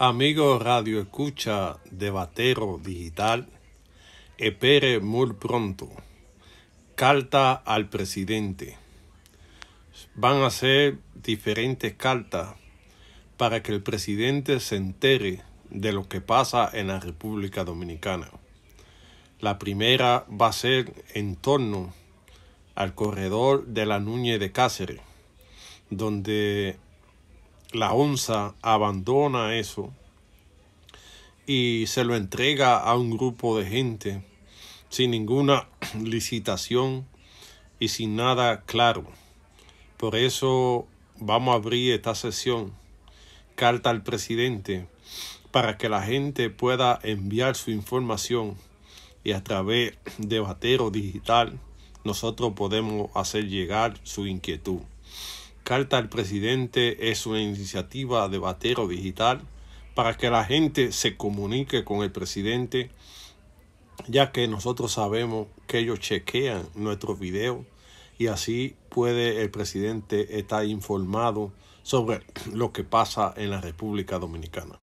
Amigos Radio Escucha de Digital, espere muy pronto. Carta al presidente. Van a ser diferentes cartas para que el presidente se entere de lo que pasa en la República Dominicana. La primera va a ser en torno al corredor de la Núñez de Cáceres, donde la onza abandona eso y se lo entrega a un grupo de gente sin ninguna licitación y sin nada claro. Por eso vamos a abrir esta sesión, carta al presidente, para que la gente pueda enviar su información y a través de Batero Digital nosotros podemos hacer llegar su inquietud. Carta al Presidente es una iniciativa de batero digital para que la gente se comunique con el presidente, ya que nosotros sabemos que ellos chequean nuestros videos y así puede el presidente estar informado sobre lo que pasa en la República Dominicana.